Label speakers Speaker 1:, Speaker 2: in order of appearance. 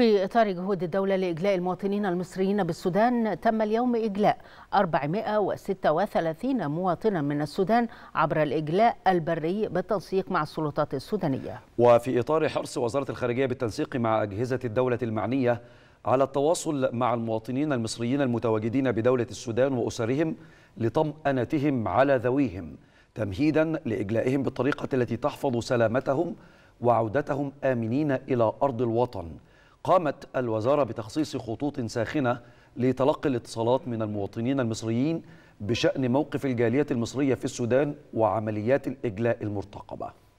Speaker 1: في إطار جهود الدولة لإجلاء المواطنين المصريين بالسودان تم اليوم إجلاء 436 مواطنا من السودان عبر الإجلاء البري بالتنسيق مع السلطات السودانية
Speaker 2: وفي إطار حرص وزارة الخارجية بالتنسيق مع أجهزة الدولة المعنية على التواصل مع المواطنين المصريين المتواجدين بدولة السودان وأسرهم لطمأنتهم على ذويهم تمهيدا لإجلائهم بالطريقة التي تحفظ سلامتهم وعودتهم آمنين إلى أرض الوطن قامت الوزارة بتخصيص خطوط ساخنة لتلقي الاتصالات من المواطنين المصريين بشأن موقف الجالية المصرية في السودان وعمليات الإجلاء المرتقبة